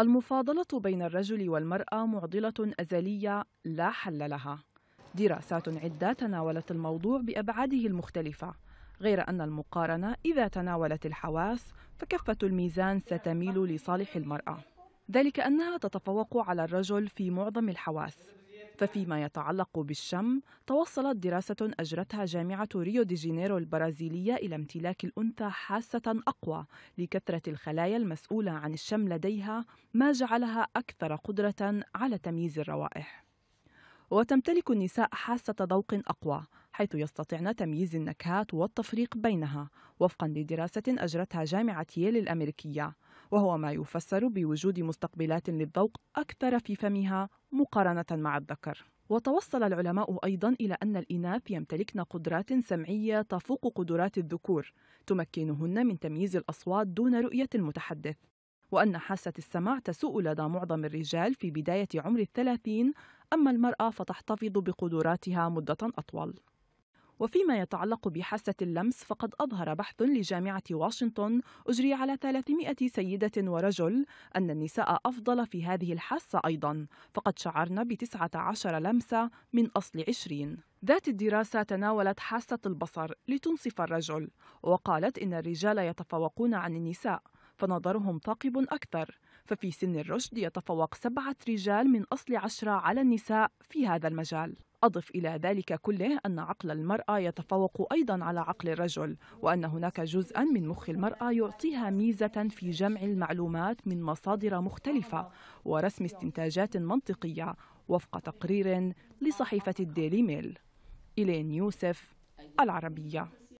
المفاضلة بين الرجل والمرأة معضلة أزلية لا حل لها. دراسات عدة تناولت الموضوع بأبعاده المختلفة، غير أن المقارنة إذا تناولت الحواس فكفة الميزان ستميل لصالح المرأة. ذلك أنها تتفوق على الرجل في معظم الحواس، ففيما يتعلق بالشم توصلت دراسة أجرتها جامعة ريو دي جينيرو البرازيلية إلى امتلاك الأنثى حاسة أقوى لكثرة الخلايا المسؤولة عن الشم لديها ما جعلها أكثر قدرة على تمييز الروائح وتمتلك النساء حاسة ذوق أقوى حيث يستطعن تمييز النكهات والتفريق بينها وفقا لدراسة أجرتها جامعة ييل الأمريكية وهو ما يفسر بوجود مستقبلات للذوق أكثر في فمها مقارنة مع الذكر وتوصل العلماء أيضا إلى أن الإناث يمتلكن قدرات سمعية تفوق قدرات الذكور تمكنهن من تمييز الأصوات دون رؤية المتحدث وأن حاسة السمع تسوء لدى معظم الرجال في بداية عمر الثلاثين أما المرأة فتحتفظ بقدراتها مدة أطول وفيما يتعلق بحاسة اللمس فقد أظهر بحث لجامعة واشنطن أجري على 300 سيدة ورجل أن النساء أفضل في هذه الحاسة أيضا فقد شعرن ب 19 لمسة من أصل 20 ذات الدراسة تناولت حاسة البصر لتنصف الرجل وقالت إن الرجال يتفوقون عن النساء فنظرهم ثاقب أكثر ففي سن الرشد يتفوق سبعة رجال من أصل عشرة على النساء في هذا المجال أضف إلى ذلك كله أن عقل المرأة يتفوق أيضا على عقل الرجل وأن هناك جزءا من مخ المرأة يعطيها ميزة في جمع المعلومات من مصادر مختلفة ورسم استنتاجات منطقية وفق تقرير لصحيفة الديلي ميل إلين يوسف العربية